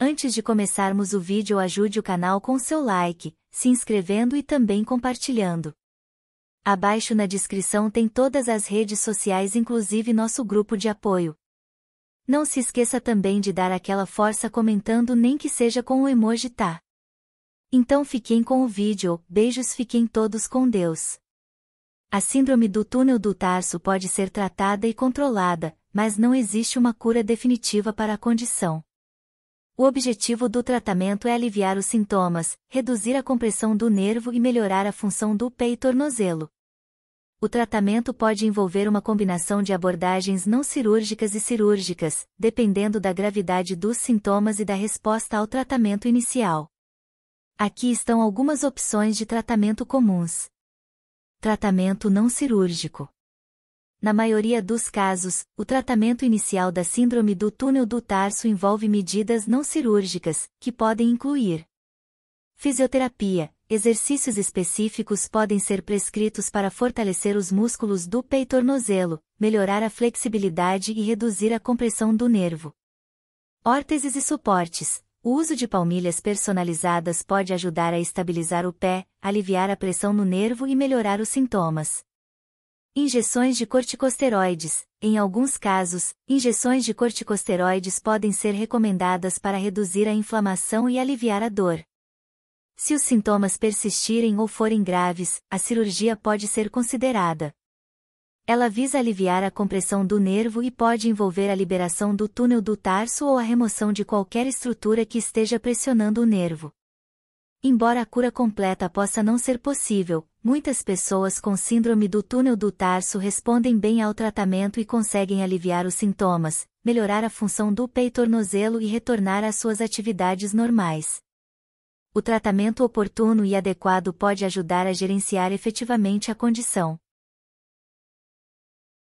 Antes de começarmos o vídeo ajude o canal com seu like, se inscrevendo e também compartilhando. Abaixo na descrição tem todas as redes sociais inclusive nosso grupo de apoio. Não se esqueça também de dar aquela força comentando nem que seja com o emoji tá. Então fiquem com o vídeo, beijos fiquem todos com Deus. A síndrome do túnel do tarso pode ser tratada e controlada, mas não existe uma cura definitiva para a condição. O objetivo do tratamento é aliviar os sintomas, reduzir a compressão do nervo e melhorar a função do pé e tornozelo. O tratamento pode envolver uma combinação de abordagens não cirúrgicas e cirúrgicas, dependendo da gravidade dos sintomas e da resposta ao tratamento inicial. Aqui estão algumas opções de tratamento comuns. Tratamento não cirúrgico. Na maioria dos casos, o tratamento inicial da síndrome do túnel do tarso envolve medidas não cirúrgicas, que podem incluir fisioterapia, exercícios específicos podem ser prescritos para fortalecer os músculos do pé e tornozelo, melhorar a flexibilidade e reduzir a compressão do nervo. Órteses e suportes. O uso de palmilhas personalizadas pode ajudar a estabilizar o pé, aliviar a pressão no nervo e melhorar os sintomas. Injeções de corticosteroides. Em alguns casos, injeções de corticosteroides podem ser recomendadas para reduzir a inflamação e aliviar a dor. Se os sintomas persistirem ou forem graves, a cirurgia pode ser considerada. Ela visa aliviar a compressão do nervo e pode envolver a liberação do túnel do tarso ou a remoção de qualquer estrutura que esteja pressionando o nervo. Embora a cura completa possa não ser possível, muitas pessoas com síndrome do túnel do tarso respondem bem ao tratamento e conseguem aliviar os sintomas, melhorar a função do pé e tornozelo e retornar às suas atividades normais. O tratamento oportuno e adequado pode ajudar a gerenciar efetivamente a condição.